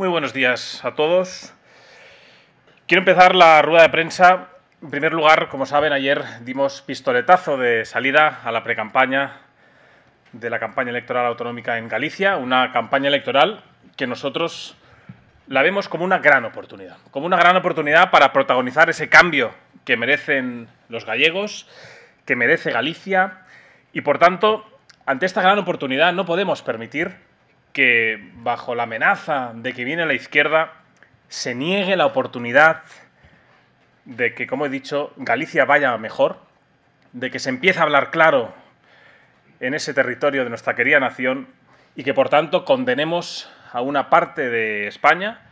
Muy buenos días a todos. Quiero empezar la rueda de prensa. En primer lugar, como saben, ayer dimos pistoletazo de salida a la precampaña de la campaña electoral autonómica en Galicia, una campaña electoral que nosotros la vemos como una gran oportunidad, como una gran oportunidad para protagonizar ese cambio que merecen los gallegos, que merece Galicia, y por tanto, ante esta gran oportunidad no podemos permitir que bajo la amenaza de que viene la izquierda se niegue la oportunidad de que, como he dicho, Galicia vaya mejor, de que se empiece a hablar claro en ese territorio de nuestra querida nación y que, por tanto, condenemos a una parte de España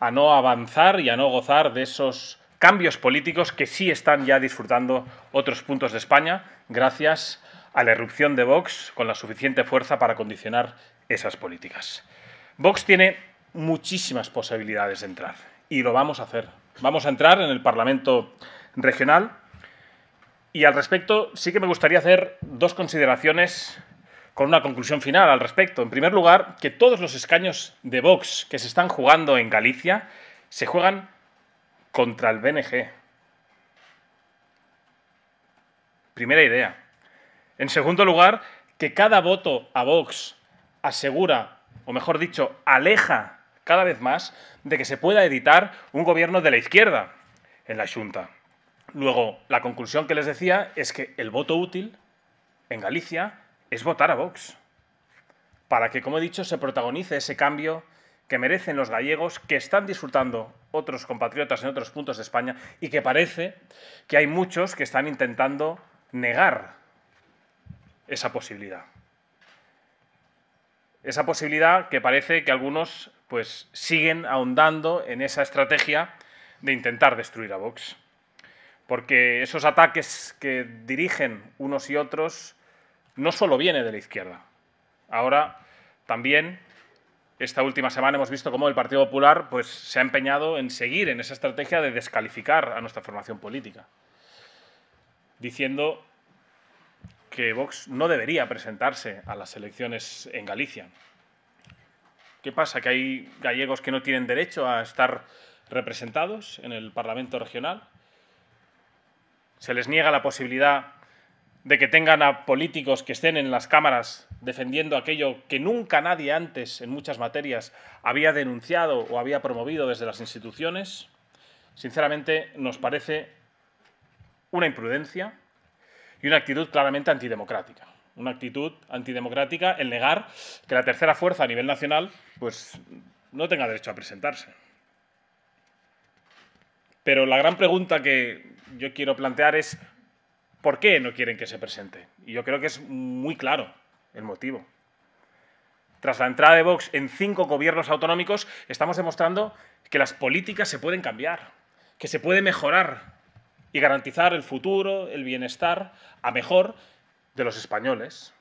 a no avanzar y a no gozar de esos cambios políticos que sí están ya disfrutando otros puntos de España gracias a la erupción de Vox con la suficiente fuerza para condicionar esas políticas. Vox tiene muchísimas posibilidades de entrar y lo vamos a hacer. Vamos a entrar en el Parlamento regional y al respecto sí que me gustaría hacer dos consideraciones con una conclusión final al respecto. En primer lugar, que todos los escaños de Vox que se están jugando en Galicia se juegan contra el BNG. Primera idea. En segundo lugar, que cada voto a Vox asegura, o mejor dicho, aleja cada vez más de que se pueda editar un gobierno de la izquierda en la Junta. Luego, la conclusión que les decía es que el voto útil en Galicia es votar a Vox, para que, como he dicho, se protagonice ese cambio que merecen los gallegos, que están disfrutando otros compatriotas en otros puntos de España y que parece que hay muchos que están intentando negar esa posibilidad esa posibilidad que parece que algunos pues, siguen ahondando en esa estrategia de intentar destruir a Vox. Porque esos ataques que dirigen unos y otros no solo viene de la izquierda. Ahora también esta última semana hemos visto cómo el Partido Popular pues, se ha empeñado en seguir en esa estrategia de descalificar a nuestra formación política, diciendo que Vox no debería presentarse a las elecciones en Galicia. ¿Qué pasa? ¿Que hay gallegos que no tienen derecho a estar representados en el Parlamento regional? ¿Se les niega la posibilidad de que tengan a políticos que estén en las cámaras defendiendo aquello que nunca nadie antes, en muchas materias, había denunciado o había promovido desde las instituciones? Sinceramente, nos parece una imprudencia y una actitud claramente antidemocrática. Una actitud antidemocrática el negar que la tercera fuerza a nivel nacional pues, no tenga derecho a presentarse. Pero la gran pregunta que yo quiero plantear es ¿por qué no quieren que se presente? Y yo creo que es muy claro el motivo. Tras la entrada de Vox en cinco gobiernos autonómicos, estamos demostrando que las políticas se pueden cambiar, que se puede mejorar y garantizar el futuro, el bienestar, a mejor, de los españoles.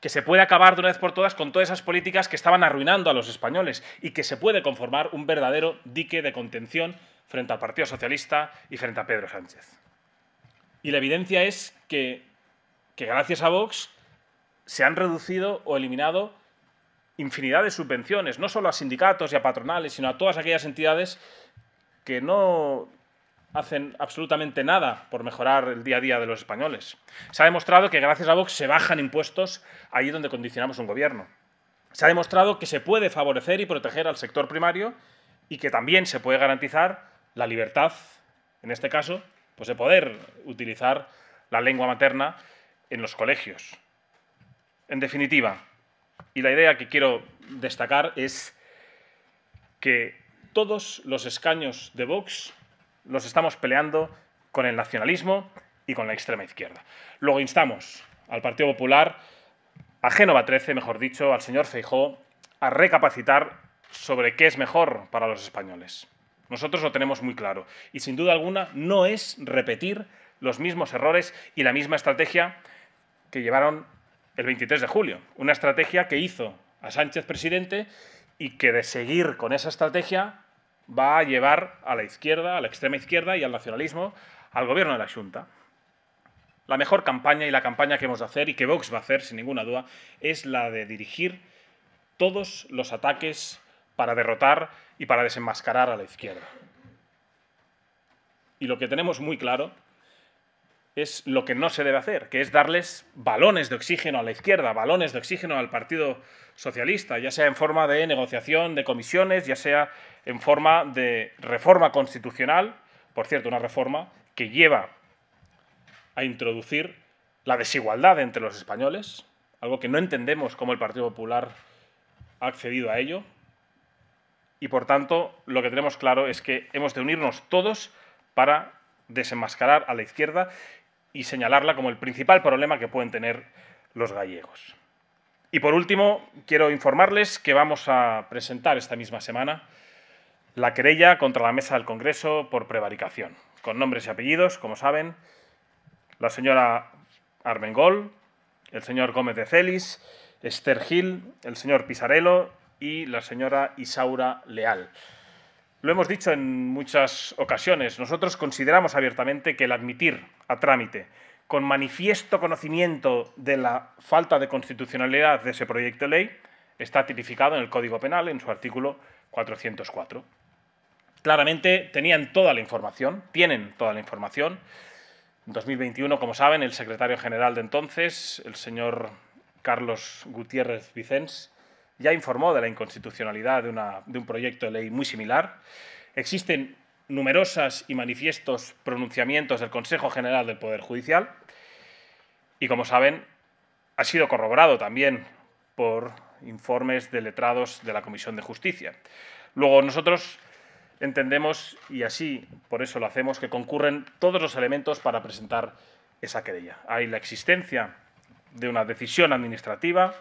Que se puede acabar de una vez por todas con todas esas políticas que estaban arruinando a los españoles y que se puede conformar un verdadero dique de contención frente al Partido Socialista y frente a Pedro Sánchez. Y la evidencia es que, gracias a Vox se han reducido o eliminado infinidad de subvenciones, no solo a sindicatos y a patronales, sino a todas aquellas entidades que no hacen absolutamente nada por mejorar el día a día de los españoles. Se ha demostrado que gracias a Vox se bajan impuestos ahí donde condicionamos un gobierno. Se ha demostrado que se puede favorecer y proteger al sector primario y que también se puede garantizar la libertad, en este caso, pues de poder utilizar la lengua materna en los colegios. En definitiva, y la idea que quiero destacar es que todos los escaños de Vox los estamos peleando con el nacionalismo y con la extrema izquierda. Luego instamos al Partido Popular, a Génova 13, mejor dicho, al señor Feijó, a recapacitar sobre qué es mejor para los españoles. Nosotros lo tenemos muy claro y sin duda alguna no es repetir los mismos errores y la misma estrategia que llevaron el 23 de julio. Una estrategia que hizo a Sánchez presidente y que de seguir con esa estrategia va a llevar a la izquierda, a la extrema izquierda y al nacionalismo al gobierno de la Junta. La mejor campaña y la campaña que hemos de hacer y que Vox va a hacer, sin ninguna duda, es la de dirigir todos los ataques para derrotar y para desenmascarar a la izquierda. Y lo que tenemos muy claro es lo que no se debe hacer, que es darles balones de oxígeno a la izquierda, balones de oxígeno al Partido Socialista, ya sea en forma de negociación de comisiones, ya sea en forma de reforma constitucional, por cierto, una reforma que lleva a introducir la desigualdad entre los españoles, algo que no entendemos cómo el Partido Popular ha accedido a ello, y por tanto lo que tenemos claro es que hemos de unirnos todos para desenmascarar a la izquierda y señalarla como el principal problema que pueden tener los gallegos. Y por último, quiero informarles que vamos a presentar esta misma semana la querella contra la mesa del Congreso por prevaricación, con nombres y apellidos, como saben, la señora Armengol, el señor Gómez de Celis, Esther Gil, el señor Pisarello y la señora Isaura Leal. Lo hemos dicho en muchas ocasiones, nosotros consideramos abiertamente que el admitir a trámite con manifiesto conocimiento de la falta de constitucionalidad de ese proyecto de ley está tipificado en el Código Penal en su artículo 404. Claramente tenían toda la información, tienen toda la información. En 2021, como saben, el secretario general de entonces, el señor Carlos Gutiérrez Vicens, ya informó de la inconstitucionalidad de, un proyecto de ley muy similar. Existen numerosas y manifiestos pronunciamientos del Consejo General del Poder Judicial y, como saben, ha sido corroborado también por informes de letrados de la Comisión de Justicia. Luego, nosotros entendemos, y así por eso lo hacemos, que concurren todos los elementos para presentar esa querella. Hay la existencia de una decisión administrativa,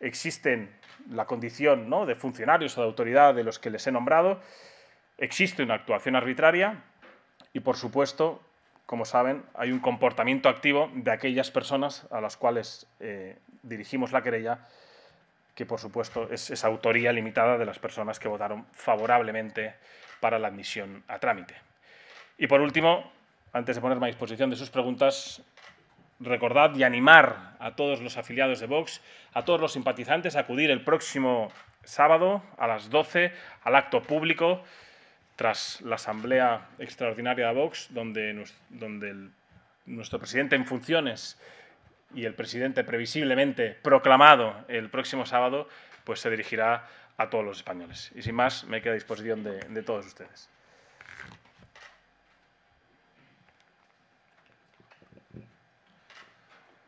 existen la condición ¿no? de funcionarios o de autoridad de los que les he nombrado, existe una actuación arbitraria y, por supuesto, como saben, hay un comportamiento activo de aquellas personas a las cuales eh, dirigimos la querella, que por supuesto es esa autoría limitada de las personas que votaron favorablemente para la admisión a trámite. Y por último, antes de ponerme a disposición de sus preguntas, recordad y animar a todos los afiliados de Vox, a todos los simpatizantes a acudir el próximo sábado a las 12 al acto público tras la asamblea extraordinaria de Vox, donde, nuestro presidente en funciones y el presidente previsiblemente proclamado el próximo sábado, pues se dirigirá a todos los españoles. Y sin más, me quedo a disposición de todos ustedes.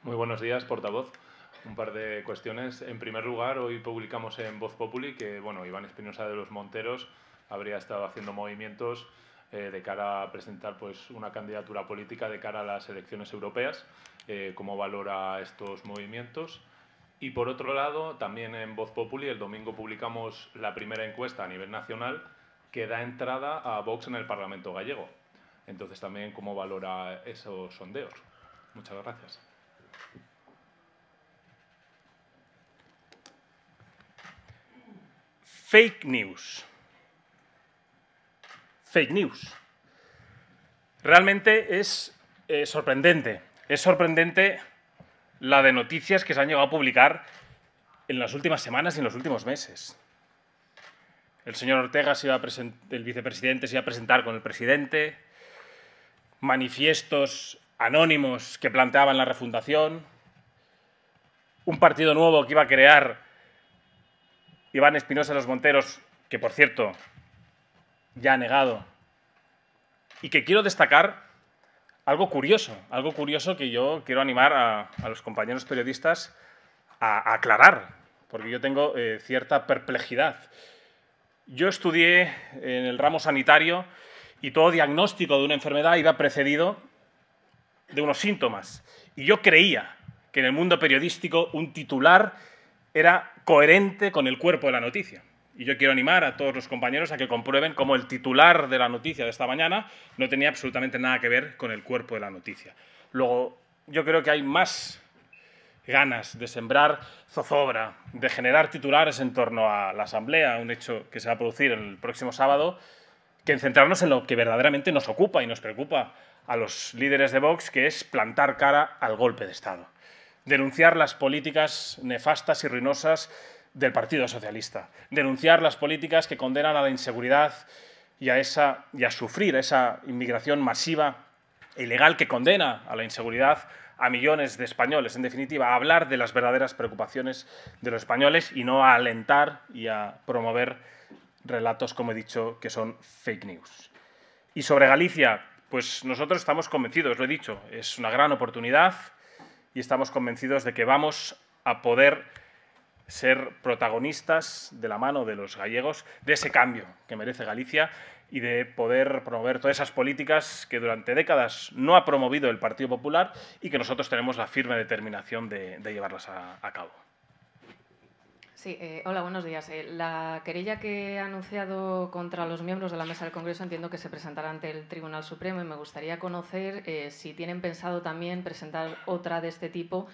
Muy buenos días, portavoz. Un par de cuestiones. En primer lugar, hoy publicamos en Voz Populi que bueno, Iván Espinosa de los Monteros habría estado haciendo movimientos eh, de cara a presentar pues, una candidatura política de cara a las elecciones europeas. Eh, ¿Cómo valora estos movimientos? Y por otro lado, también en Voz Populi, el domingo publicamos la primera encuesta a nivel nacional que da entrada a Vox en el Parlamento gallego. Entonces también cómo valora esos sondeos. Muchas gracias. Fake news. Fake news. Realmente es eh, sorprendente. Es sorprendente la de noticias que se han llegado a publicar en las últimas semanas y en los últimos meses. El señor Ortega, se iba el vicepresidente, se iba a presentar con el presidente. Manifiestos anónimos que planteaban la refundación, un partido nuevo que iba a crear Iván Espinosa Los Monteros, que por cierto ya ha negado, y que quiero destacar algo curioso, algo curioso que yo quiero animar a, los compañeros periodistas a, aclarar, porque yo tengo eh, cierta perplejidad. Yo estudié en el ramo sanitario y todo diagnóstico de una enfermedad iba precedido de unos síntomas. Y yo creía que en el mundo periodístico un titular era coherente con el cuerpo de la noticia. Y yo quiero animar a todos los compañeros a que comprueben cómo el titular de la noticia de esta mañana no tenía absolutamente nada que ver con el cuerpo de la noticia. Luego, yo creo que hay más ganas de sembrar zozobra, de generar titulares en torno a la Asamblea, un hecho que se va a producir el próximo sábado, que en centrarnos en lo que verdaderamente nos ocupa y nos preocupa a los líderes de Vox, que es plantar cara al golpe de Estado, denunciar las políticas nefastas y ruinosas del Partido Socialista, denunciar las políticas que condenan a la inseguridad y a, esa, y sufrir esa inmigración masiva e ilegal que condena a la inseguridad a millones de españoles, en definitiva, hablar de las verdaderas preocupaciones de los españoles y no a alentar y a promover relatos, como he dicho, que son fake news. Y sobre Galicia, pues nosotros estamos convencidos, lo he dicho, es una gran oportunidad y estamos convencidos de que vamos a poder ser protagonistas de la mano de los gallegos de ese cambio que merece Galicia y de poder promover todas esas políticas que durante décadas no ha promovido el Partido Popular y que nosotros tenemos la firme determinación de, llevarlas a cabo. Sí, eh, hola, buenos días. Eh, la querella que ha anunciado contra los miembros de la Mesa del Congreso entiendo que se presentará ante el Tribunal Supremo y me gustaría conocer eh, si tienen pensado también presentar otra de este tipo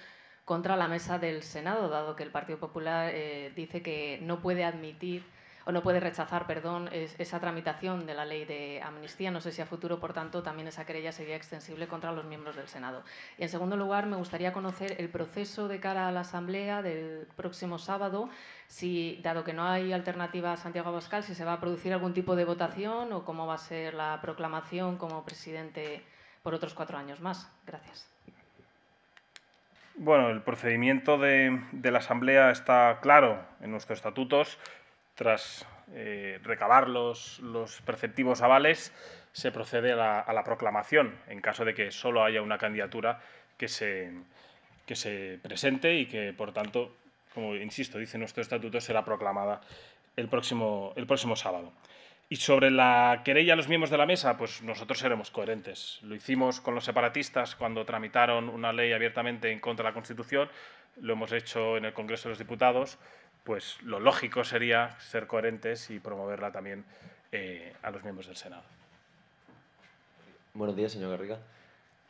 contra la Mesa del Senado, dado que el Partido Popular dice que no puede admitir o no puede rechazar, perdón, esa tramitación de la ley de amnistía. No sé si a futuro, por tanto, también esa querella sería extensible contra los miembros del Senado. Y en segundo lugar, me gustaría conocer el proceso de cara a la Asamblea del próximo sábado, si, dado que no hay alternativa a Santiago Abascal, si se va a producir algún tipo de votación o cómo va a ser la proclamación como presidente por otros cuatro años más. Gracias. Bueno, el procedimiento de, la Asamblea está claro en nuestros estatutos. Tras eh, recabar los, los, perceptivos avales, se procede a la, proclamación, en caso de que solo haya una candidatura que se, que se presente y que, por tanto, como insisto, dice nuestro estatuto, será proclamada el próximo, el próximo sábado. Y sobre la querella a los miembros de la mesa, pues nosotros seremos coherentes. Lo hicimos con los separatistas cuando tramitaron una ley abiertamente en contra de la Constitución, lo hemos hecho en el Congreso de los Diputados pues lo lógico sería ser coherentes y promoverla también eh, a los miembros del Senado. Buenos días, señor Garriga.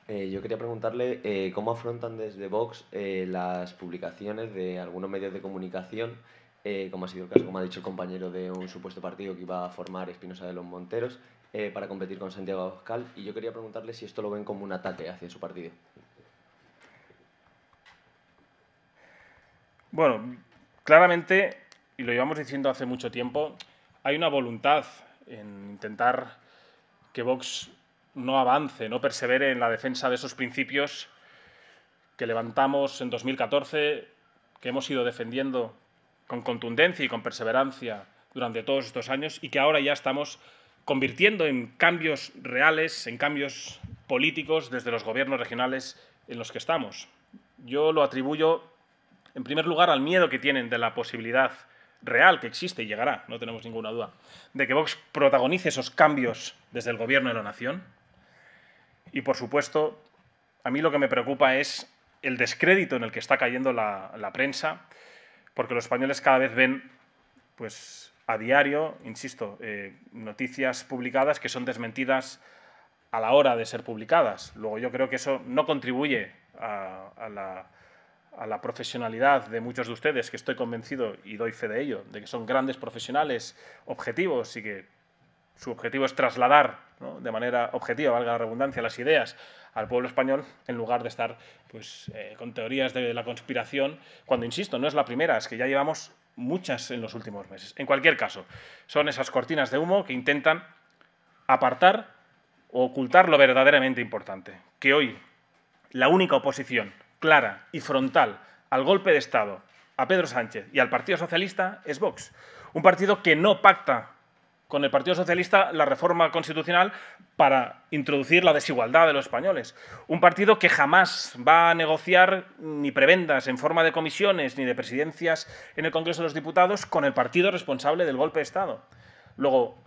Eh, yo quería preguntarle eh, cómo afrontan desde Vox las publicaciones de algunos medios de comunicación, como ha sido el caso, como ha dicho el compañero de un supuesto partido que iba a formar Espinosa de los Monteros, para competir con Santiago Abascal. Y yo quería preguntarle si esto lo ven como un ataque hacia su partido. Bueno, Claramente, y lo llevamos diciendo hace mucho tiempo, hay una voluntad en intentar que Vox no avance, no persevere en la defensa de esos principios que levantamos en 2014, que hemos ido defendiendo con contundencia y con perseverancia durante todos estos años y que ahora ya estamos convirtiendo en cambios reales, en cambios políticos desde los gobiernos regionales en los que estamos. Yo lo atribuyo en primer lugar, al miedo que tienen de la posibilidad real que existe y llegará, no tenemos ninguna duda, de que Vox protagonice esos cambios desde el gobierno de la nación. Y por supuesto, a mí lo que me preocupa es el descrédito en el que está cayendo la, prensa, porque los españoles cada vez ven, pues a diario, insisto, eh, noticias publicadas que son desmentidas a la hora de ser publicadas. Luego yo creo que eso no contribuye a la a la profesionalidad de muchos de ustedes, que estoy convencido y doy fe de ello, de que son grandes profesionales, objetivos y que su objetivo es trasladar de manera objetiva, valga la redundancia, las ideas al pueblo español en lugar de estar pues, eh, con teorías de la conspiración, cuando, insisto, no es la primera, es que ya llevamos muchas en los últimos meses. En cualquier caso, son esas cortinas de humo que intentan apartar o ocultar lo verdaderamente importante, que hoy la única oposición clara y frontal al golpe de Estado, a Pedro Sánchez y al Partido Socialista es Vox. Un partido que no pacta con el Partido Socialista la reforma constitucional para introducir la desigualdad de los españoles. Un partido que jamás va a negociar ni prebendas en forma de comisiones ni de presidencias en el Congreso de los Diputados con el partido responsable del golpe de Estado. Luego,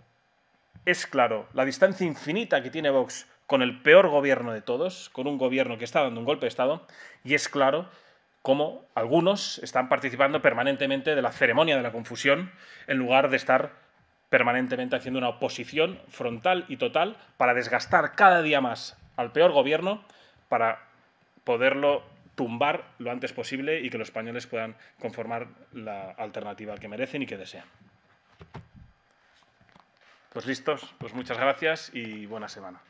es claro, la distancia infinita que tiene Vox con el peor gobierno de todos, con un gobierno que está dando un golpe de Estado, y es claro cómo algunos están participando permanentemente de la ceremonia de la confusión en lugar de estar permanentemente haciendo una oposición frontal y total para desgastar cada día más al peor gobierno para poderlo tumbar lo antes posible y que los españoles puedan conformar la alternativa que merecen y que desean. Pues listos, pues muchas gracias y buena semana.